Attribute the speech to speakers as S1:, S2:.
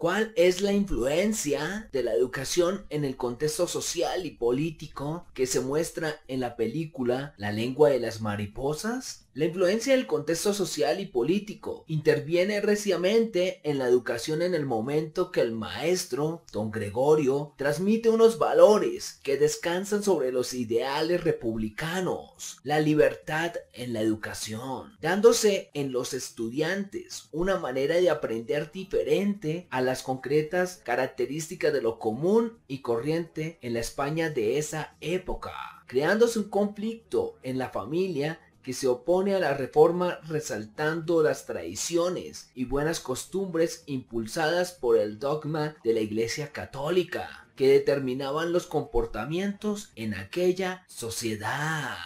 S1: ¿Cuál es la influencia de la educación en el contexto social y político que se muestra en la película La lengua de las mariposas? La influencia del contexto social y político interviene reciamente en la educación en el momento que el maestro, don Gregorio, transmite unos valores que descansan sobre los ideales republicanos, la libertad en la educación, dándose en los estudiantes una manera de aprender diferente a la las concretas características de lo común y corriente en la España de esa época, creándose un conflicto en la familia que se opone a la reforma resaltando las tradiciones y buenas costumbres impulsadas por el dogma de la Iglesia Católica, que determinaban los comportamientos en aquella sociedad.